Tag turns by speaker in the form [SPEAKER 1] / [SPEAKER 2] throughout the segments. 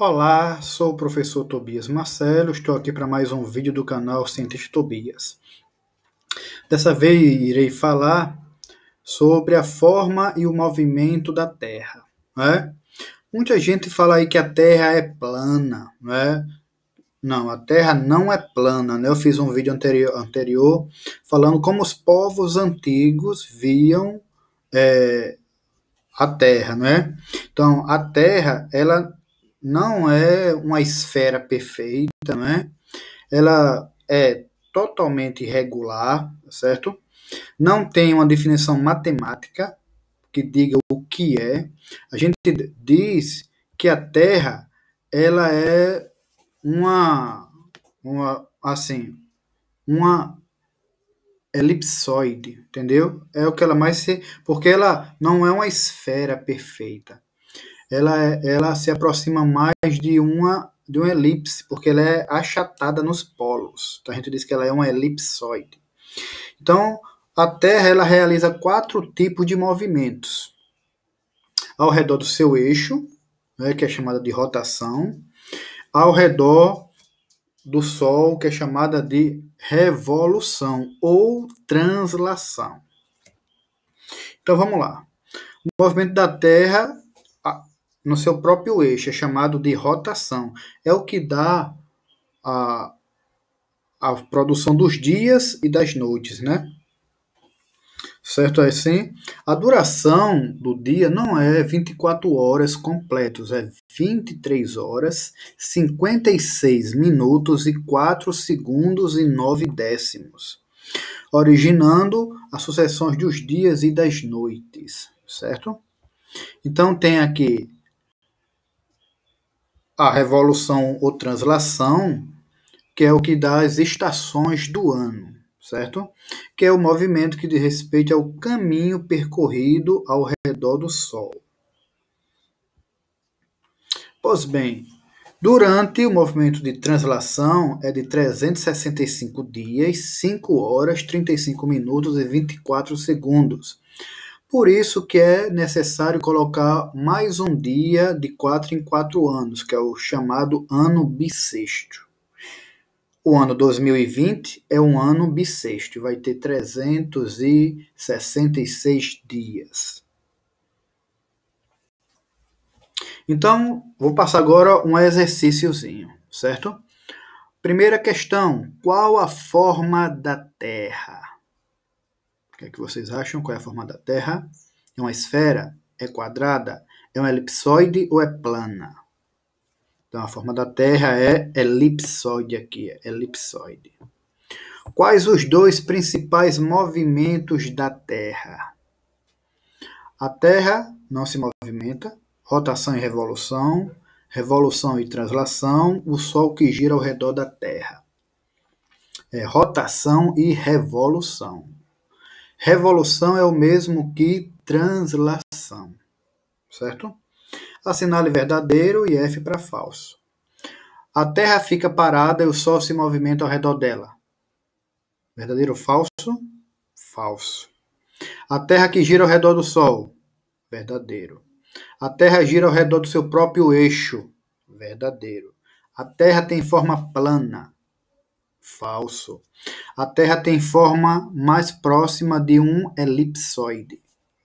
[SPEAKER 1] Olá, sou o professor Tobias Marcelo, estou aqui para mais um vídeo do canal Cientista Tobias. Dessa vez irei falar sobre a forma e o movimento da Terra. Né? Muita gente fala aí que a Terra é plana, né? Não, a Terra não é plana, né? Eu fiz um vídeo anterior, anterior falando como os povos antigos viam é, a Terra, né? Então, a Terra, ela não é uma esfera perfeita, né? Ela é totalmente irregular, tá certo? Não tem uma definição matemática que diga o que é. A gente diz que a Terra ela é uma, uma assim, uma elipsoide, entendeu? É o que ela mais se, porque ela não é uma esfera perfeita ela, é, ela se aproxima mais de uma de uma elipse, porque ela é achatada nos polos. Então a gente diz que ela é uma elipsoide. Então, a Terra ela realiza quatro tipos de movimentos. Ao redor do seu eixo, né, que é chamada de rotação, ao redor do Sol, que é chamada de revolução ou translação. Então vamos lá. O movimento da Terra no seu próprio eixo, é chamado de rotação. É o que dá a, a produção dos dias e das noites, né? Certo é assim? A duração do dia não é 24 horas completos, é 23 horas, 56 minutos e 4 segundos e 9 décimos, originando as sucessões dos dias e das noites, certo? Então tem aqui a revolução ou translação, que é o que dá as estações do ano, certo? Que é o movimento que diz respeito ao caminho percorrido ao redor do Sol. Pois bem, durante o movimento de translação é de 365 dias, 5 horas, 35 minutos e 24 segundos por isso que é necessário colocar mais um dia de quatro em quatro anos, que é o chamado ano bissexto. O ano 2020 é um ano bissexto, vai ter 366 dias. Então, vou passar agora um exercíciozinho, certo? Primeira questão: qual a forma da Terra? O que é que vocês acham? Qual é a forma da Terra? É uma esfera? É quadrada? É um elipsoide ou é plana? Então, a forma da Terra é elipsoide aqui, é elipsoide. Quais os dois principais movimentos da Terra? A Terra não se movimenta, rotação e revolução, revolução e translação, o Sol que gira ao redor da Terra. É, rotação e revolução. Revolução é o mesmo que translação, certo? Assinale verdadeiro e F para falso. A Terra fica parada e o Sol se movimenta ao redor dela. Verdadeiro ou falso? Falso. A Terra que gira ao redor do Sol. Verdadeiro. A Terra gira ao redor do seu próprio eixo. Verdadeiro. A Terra tem forma plana. Falso. A Terra tem forma mais próxima de um elipsoide.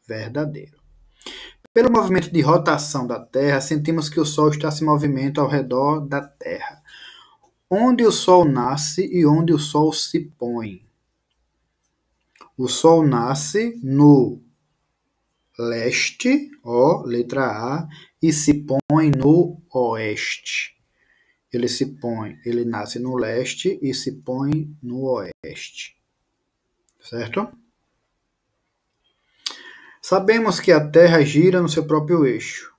[SPEAKER 1] Verdadeiro. Pelo movimento de rotação da Terra, sentimos que o Sol está se movendo ao redor da Terra. Onde o Sol nasce e onde o Sol se põe. O Sol nasce no leste, ó, letra A, e se põe no oeste. Ele se põe, ele nasce no leste e se põe no oeste. Certo? Sabemos que a Terra gira no seu próprio eixo.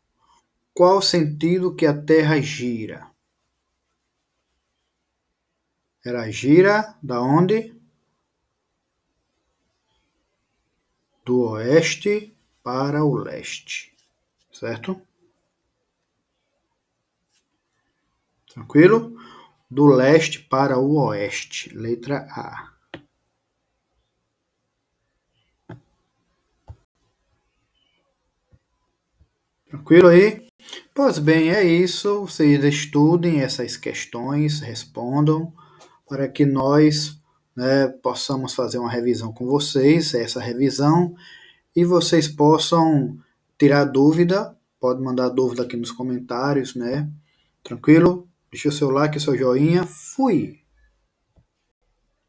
[SPEAKER 1] Qual o sentido que a Terra gira? Ela gira da onde? Do oeste para o leste, certo? Tranquilo? Do leste para o oeste. Letra A. Tranquilo aí? Pois bem, é isso. Vocês estudem essas questões, respondam, para que nós né, possamos fazer uma revisão com vocês, essa revisão, e vocês possam tirar dúvida, pode mandar dúvida aqui nos comentários, né? Tranquilo? Deixa o seu like, o seu joinha. Fui!